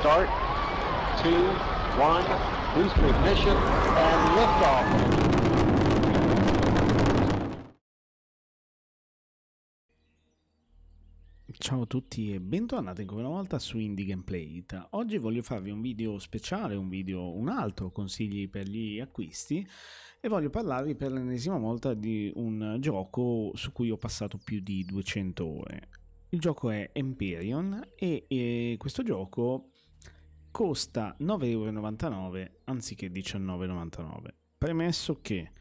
start, two, one, boost ignition, and liftoff. Ciao a tutti e bentornati ancora una volta su Indie Gameplay Oggi voglio farvi un video speciale, un video, un altro consigli per gli acquisti e voglio parlarvi per l'ennesima volta di un gioco su cui ho passato più di 200 ore. Il gioco è Empyrean e, e questo gioco costa 9,99€ anziché 19,99€. Premesso che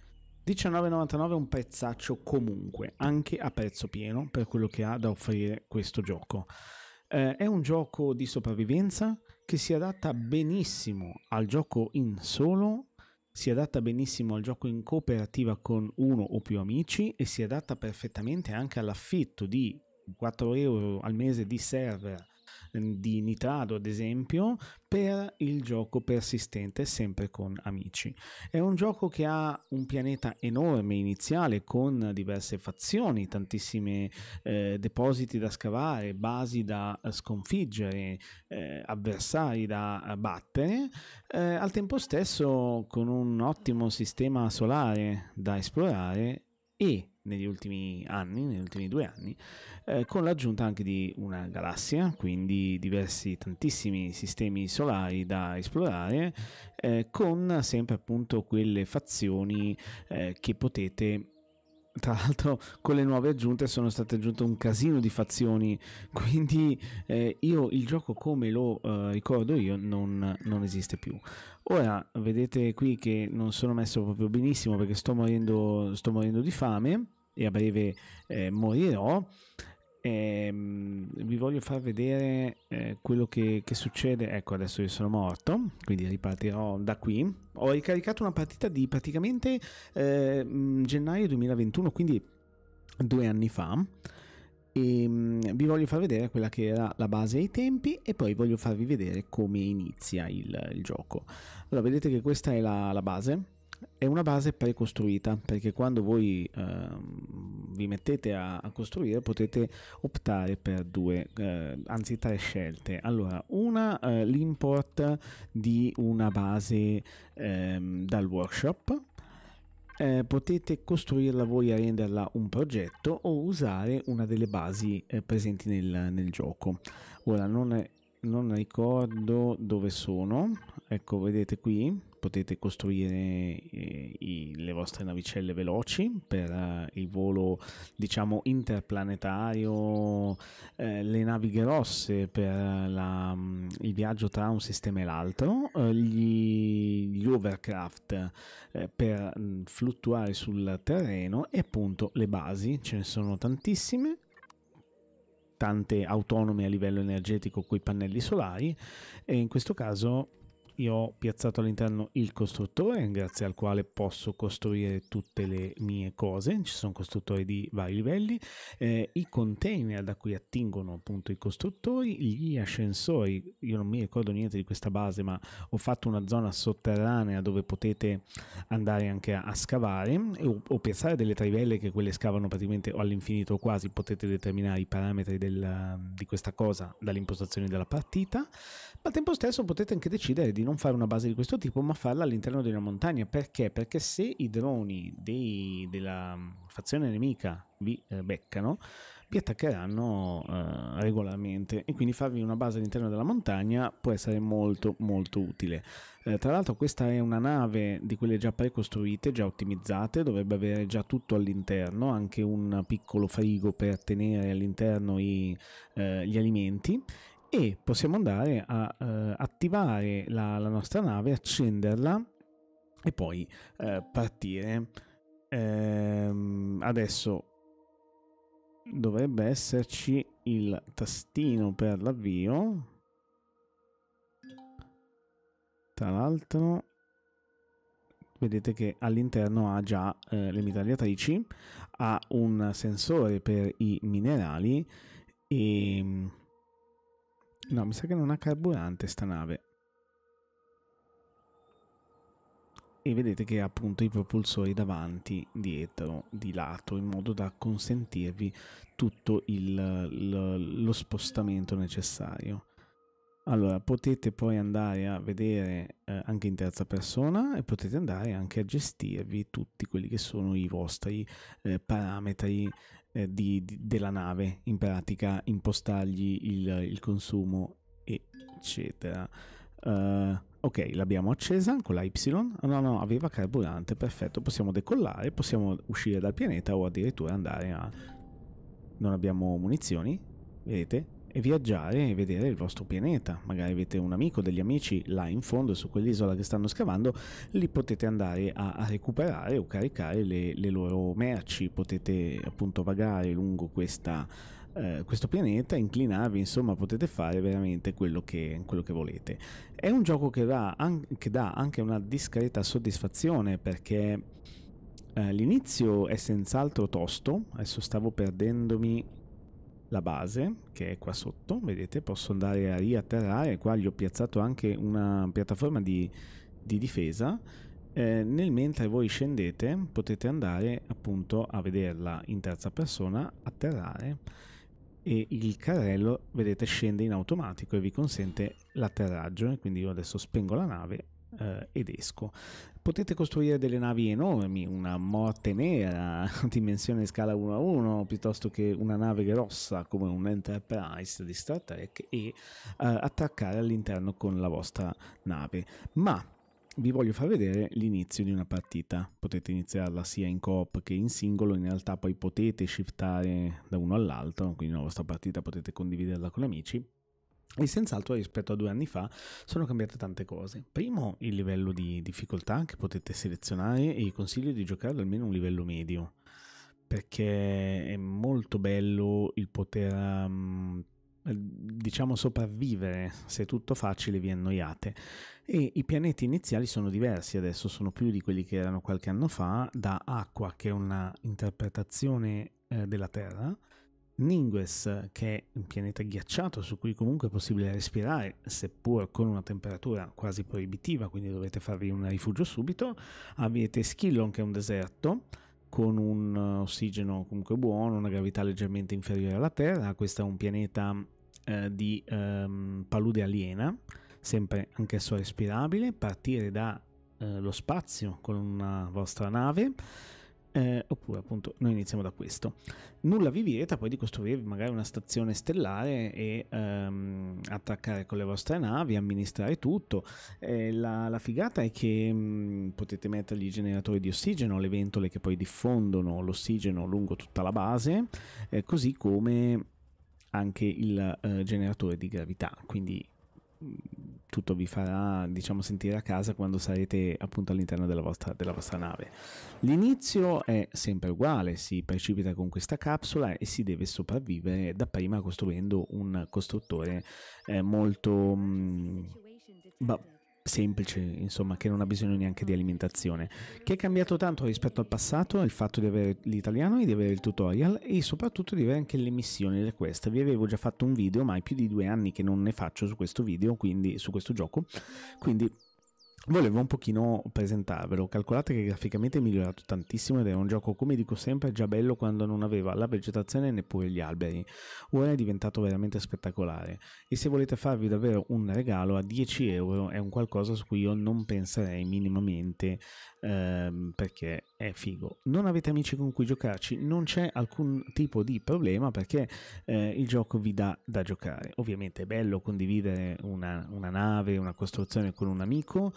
19,99 è un prezzaccio comunque, anche a prezzo pieno per quello che ha da offrire questo gioco. Eh, è un gioco di sopravvivenza che si adatta benissimo al gioco in solo, si adatta benissimo al gioco in cooperativa con uno o più amici e si adatta perfettamente anche all'affitto di 4 euro al mese di server di Nitrado, ad esempio per il gioco persistente sempre con amici. È un gioco che ha un pianeta enorme iniziale con diverse fazioni, tantissimi eh, depositi da scavare, basi da eh, sconfiggere, eh, avversari da eh, battere, eh, al tempo stesso con un ottimo sistema solare da esplorare e negli ultimi anni, negli ultimi due anni, eh, con l'aggiunta anche di una galassia, quindi diversi, tantissimi sistemi solari da esplorare, eh, con sempre appunto quelle fazioni eh, che potete tra l'altro con le nuove aggiunte sono state aggiunte un casino di fazioni quindi eh, io il gioco come lo eh, ricordo io non, non, esiste più ora vedete qui che non sono messo proprio benissimo perché sto morendo, sto morendo di fame e a breve eh, morirò. E, ehm, vi voglio far vedere eh, quello che, che, succede. Ecco, adesso io sono morto, quindi ripartirò da qui. Ho ricaricato una partita di praticamente eh, mm, gennaio 2021, quindi due anni fa. E, ehm, vi voglio far vedere quella che era la base ai tempi e poi voglio farvi vedere come inizia il, il gioco. Allora, vedete che questa è la, la base è una base precostruita perché quando voi eh, vi mettete a, a, costruire potete optare per due eh, anzi tre scelte allora una eh, l'import di una base ehm, dal workshop eh, potete costruirla voi a renderla un progetto o usare una delle basi eh, presenti nel, nel gioco ora non, è, non ricordo dove sono ecco vedete qui potete costruire eh, i, le vostre navicelle veloci per eh, il volo diciamo interplanetario, eh, le navi grosse per la, mm, il viaggio tra un sistema e l'altro, eh, gli, gli, overcraft eh, per mh, mm, fluttuare sul terreno e appunto le basi, ce ne sono tantissime tante autonome a livello energetico con i pannelli solari e in questo caso io ho piazzato all'interno il costruttore grazie al quale posso costruire tutte le mie cose, ci sono costruttori di vari livelli, eh, i container da cui attingono appunto i costruttori, gli ascensori, io non mi ricordo niente di questa base ma ho fatto una zona sotterranea dove potete andare anche a, a scavare o, o, piazzare delle trivelle che quelle scavano praticamente all'infinito quasi, potete determinare i parametri del, di questa cosa dall'impostazione della partita, ma al tempo stesso potete anche decidere di non non fare una base di questo tipo, ma farla all'interno di una montagna. Perché? Perché se i droni dei, della mm, fazione nemica vi eh, beccano, vi attaccheranno eh, regolarmente e quindi farvi una base all'interno della montagna può essere molto molto utile. Eh, tra l'altro questa è una nave di quelle già precostruite, già ottimizzate, dovrebbe avere già tutto all'interno, anche un piccolo frigo per tenere all'interno eh, gli alimenti e possiamo andare a eh, attivare la, la, nostra nave, accenderla e poi eh, partire. Ehm, adesso dovrebbe esserci il tastino per l'avvio. Tra l'altro vedete che all'interno ha già eh, le mitragliatrici, ha un sensore per i minerali e No, mi sa che non ha carburante sta nave. E vedete che ha appunto i propulsori davanti, dietro, di lato, in modo da consentirvi tutto il, il, lo spostamento necessario. Allora, potete poi andare a vedere eh, anche in terza persona e potete andare anche a gestirvi tutti quelli che sono i vostri eh, parametri eh, di, di, della nave, in pratica impostargli il, il consumo, eccetera. Uh, ok, l'abbiamo accesa con la Y. No, no, aveva carburante, perfetto. Possiamo decollare, possiamo uscire dal pianeta o addirittura andare a... Non abbiamo munizioni, vedete? e viaggiare e vedere il vostro pianeta. Magari avete un amico, degli amici là in fondo su quell'isola che stanno scavando, lì potete andare a, a recuperare o caricare le, le, loro merci, potete appunto vagare lungo questa, eh, questo pianeta, inclinarvi, insomma potete fare veramente quello che, quello che volete. È un gioco che dà, che dà anche una discreta soddisfazione perché... Eh, l'inizio è senz'altro tosto, adesso stavo perdendomi la base che è qua sotto, vedete, posso andare a riatterrare, qua gli ho piazzato anche una piattaforma di, di difesa, eh, nel mentre voi scendete potete andare appunto a vederla in terza persona, atterrare e il carrello, vedete, scende in automatico e vi consente l'atterraggio, quindi io adesso spengo la nave eh, ed esco. Potete costruire delle navi enormi, una morte nera, dimensione scala 1 a 1, piuttosto che una nave grossa come un Enterprise di Star Trek e eh, attaccare all'interno con la vostra nave. Ma vi voglio far vedere l'inizio di una partita. Potete iniziarla sia in coop che in singolo, in realtà poi potete shiftare da uno all'altro, quindi la vostra partita potete condividerla con amici e senz'altro rispetto a due anni fa sono cambiate tante cose. Primo il livello di difficoltà che potete selezionare e consiglio di giocare ad almeno un livello medio perché è molto bello il poter mm, diciamo sopravvivere se è tutto facile vi annoiate e i pianeti iniziali sono diversi adesso sono più di quelli che erano qualche anno fa da acqua che è una interpretazione eh, della Terra Ningues, che è un pianeta ghiacciato su cui comunque è possibile respirare, seppur con una temperatura quasi proibitiva, quindi dovete farvi un rifugio subito. Avete Skillon, che è un deserto, con un eh, ossigeno comunque buono, una gravità leggermente inferiore alla Terra. Questo è un pianeta eh, di ehm, palude aliena, sempre anch'esso respirabile. Partire dallo eh, spazio con una vostra nave eh, oppure appunto noi iniziamo da questo. Nulla vi vieta poi di costruire magari una stazione stellare e ehm, attaccare con le vostre navi, amministrare tutto. Eh, la, la, figata è che mh, mm, potete mettergli i generatori di ossigeno, le ventole che poi diffondono l'ossigeno lungo tutta la base, eh, così come anche il eh, generatore di gravità. Quindi mm, tutto vi farà diciamo, sentire a casa quando sarete appunto all'interno della vostra, della vostra nave. L'inizio è sempre uguale, si precipita con questa capsula e si deve sopravvivere dapprima costruendo un costruttore eh, molto... Mh, mm, ba- semplice, insomma, che non ha bisogno neanche di alimentazione. Che è cambiato tanto rispetto al passato il fatto di avere l'italiano e di avere il tutorial e soprattutto di avere anche le missioni, le quest. Vi avevo già fatto un video, ma è più di due anni che non ne faccio su questo video, quindi su questo gioco, quindi volevo un pochino presentarvelo. Calcolate che graficamente è migliorato tantissimo ed è un gioco, come dico sempre, già bello quando non aveva la vegetazione neppure gli alberi. Ora è diventato veramente spettacolare. E se volete farvi davvero un regalo a 10 euro è un qualcosa su cui io non penserei minimamente ehm, perché è figo. Non avete amici con cui giocarci, non c'è alcun tipo di problema perché eh, il gioco vi dà da giocare. Ovviamente è bello condividere una, una nave, una costruzione con un amico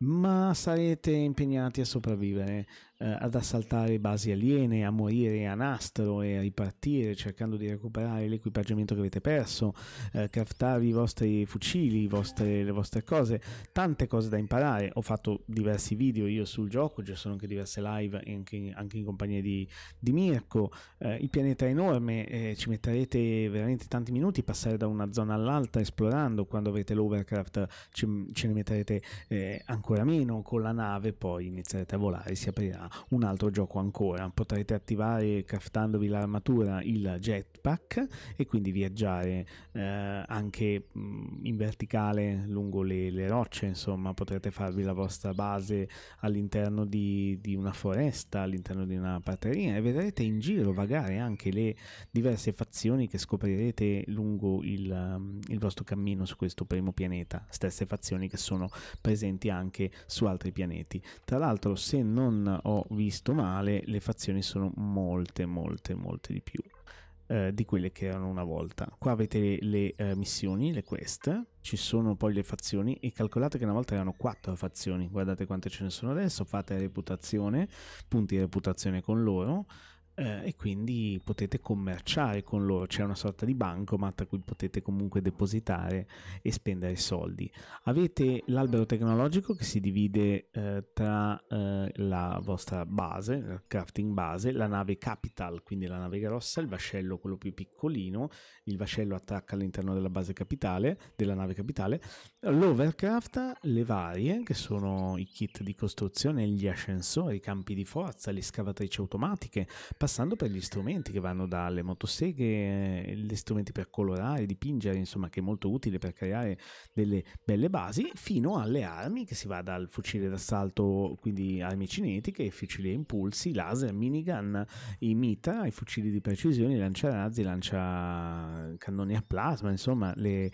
ma sarete impegnati a sopravvivere, eh, ad assaltare basi aliene, a morire a nastro e a ripartire cercando di recuperare l'equipaggiamento che avete perso, eh, craftarvi i vostri fucili, vostre, le vostre cose, tante cose da imparare. Ho fatto diversi video io sul gioco, ci sono anche diverse live anche, anche in compagnia di, di Mirko. Eh, il pianeta è enorme, eh, ci metterete veramente tanti minuti a passare da una zona all'altra esplorando, quando avrete l'overcraft ci, ce ne metterete eh, ancora ancora meno, con la nave poi inizierete a volare, si aprirà un altro gioco ancora, potrete attivare craftandovi l'armatura il jetpack e quindi viaggiare eh, anche mm, in verticale lungo le, le, rocce, insomma potrete farvi la vostra base all'interno di, di una foresta, all'interno di una prateria e vedrete in giro vagare anche le diverse fazioni che scoprirete lungo il, mm, il vostro cammino su questo primo pianeta, stesse fazioni che sono presenti anche anche su altri pianeti. Tra l'altro, se non ho visto male, le fazioni sono molte, molte, molte di più eh, di quelle che erano una volta. Qua avete le, le eh, missioni, le quest, ci sono poi le fazioni e calcolate che una volta erano quattro fazioni, guardate quante ce ne sono adesso, fate reputazione, punti reputazione con loro, eh, e quindi potete commerciare con loro, c'è una sorta di bancomat a cui potete comunque depositare e spendere soldi. Avete l'albero tecnologico che si divide eh, tra eh, la vostra base, la crafting base, la nave capital, quindi la nave grossa, il vascello quello più piccolino, il vascello attacca all'interno della base capitale, della nave capitale L'Overcraft, le varie, che sono i kit di costruzione, gli ascensori, i campi di forza, le scavatrici automatiche, passando per gli strumenti che vanno dalle motoseghe, gli strumenti per colorare, dipingere, insomma che è molto utile per creare delle belle basi, fino alle armi, che si va dal fucile d'assalto, quindi armi cinetiche, fucili a impulsi, laser, minigun, i mitra, i fucili di precisione, i lanciarazzi, lancia cannoni a plasma, insomma le,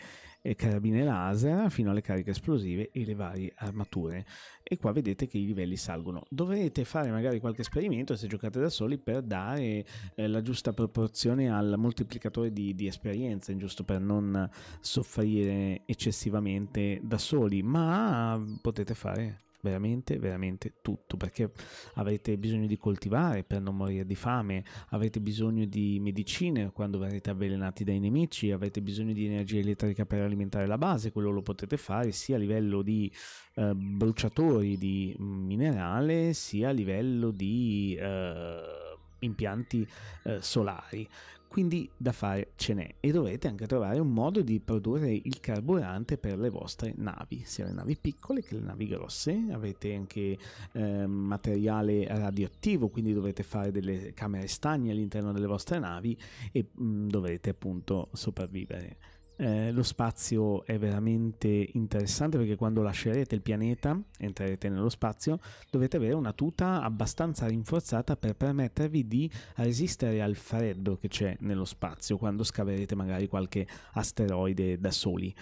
carabine laser fino alle cariche esplosive e le varie armature e qua vedete che i livelli salgono dovrete fare magari qualche esperimento se giocate da soli per dare eh, la giusta proporzione al moltiplicatore di, di esperienza giusto per non soffrire eccessivamente da soli ma potete fare veramente, veramente tutto, perché avrete bisogno di coltivare per non morire di fame, avrete bisogno di medicine quando verrete avvelenati dai nemici, avrete bisogno di energia elettrica per alimentare la base, quello lo potete fare sia a livello di eh, bruciatori di minerale, sia a livello di... Eh, impianti eh, solari. Quindi da fare ce n'è e dovete anche trovare un modo di produrre il carburante per le vostre navi, sia le navi piccole che le navi grosse. Avete anche eh, materiale radioattivo, quindi dovete fare delle camere stagne all'interno delle vostre navi e mh, mm, dovete appunto sopravvivere. Eh, lo spazio è veramente interessante perché quando lascerete il pianeta, entrerete nello spazio, dovete avere una tuta abbastanza rinforzata per permettervi di resistere al freddo che c'è nello spazio quando scaverete magari qualche asteroide da soli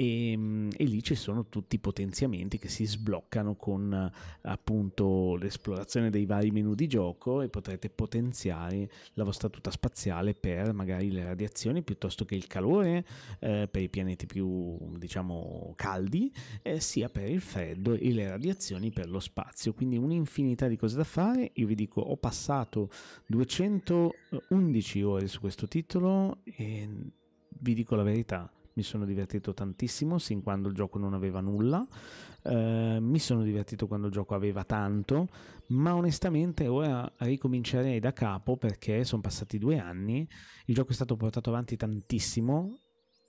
e, ehm, e, lì ci sono tutti i potenziamenti che si sbloccano con appunto l'esplorazione dei vari menu di gioco e potrete potenziare la vostra tuta spaziale per magari le radiazioni piuttosto che il calore eh, per i pianeti più diciamo caldi eh, sia per il freddo e le radiazioni per lo spazio quindi un'infinità di cose da fare io vi dico ho passato 211 eh, ore su questo titolo e vi dico la verità mi sono divertito tantissimo sin quando il gioco non aveva nulla, eh, mi sono divertito quando il gioco aveva tanto, ma onestamente ora ricomincerei da capo perché sono passati due anni, il gioco è stato portato avanti tantissimo,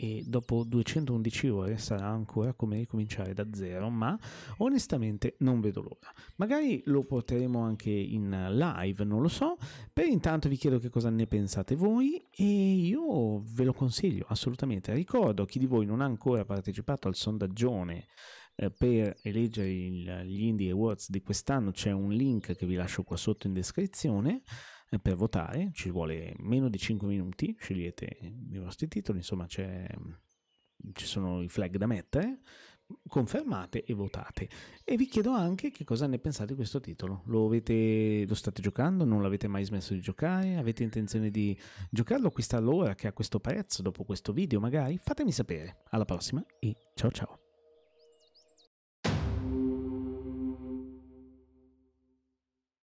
e dopo 211 ore sarà ancora come ricominciare da zero, ma onestamente non vedo l'ora. Magari lo porteremo anche in live, non lo so. Per intanto vi chiedo che cosa ne pensate voi e io ve lo consiglio assolutamente. Ricordo chi di voi non ha ancora partecipato al sondaggione eh, per eleggere il, gli Indie Awards di quest'anno, c'è un link che vi lascio qua sotto in descrizione per votare, ci vuole meno di 5 minuti, scegliete i vostri titoli, insomma ci sono i flag da mettere, confermate e votate. E vi chiedo anche che cosa ne pensate di questo titolo. Lo, avete, lo state giocando? Non l'avete mai smesso di giocare? Avete intenzione di giocarlo, acquistarlo allora che ha questo prezzo, dopo questo video magari? Fatemi sapere. Alla prossima e ciao ciao!